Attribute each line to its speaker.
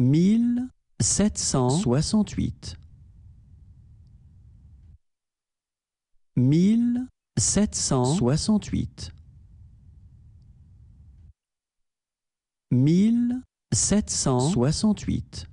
Speaker 1: mille sept cent soixante-huit mille sept cent soixante-huit mille sept cent soixante-huit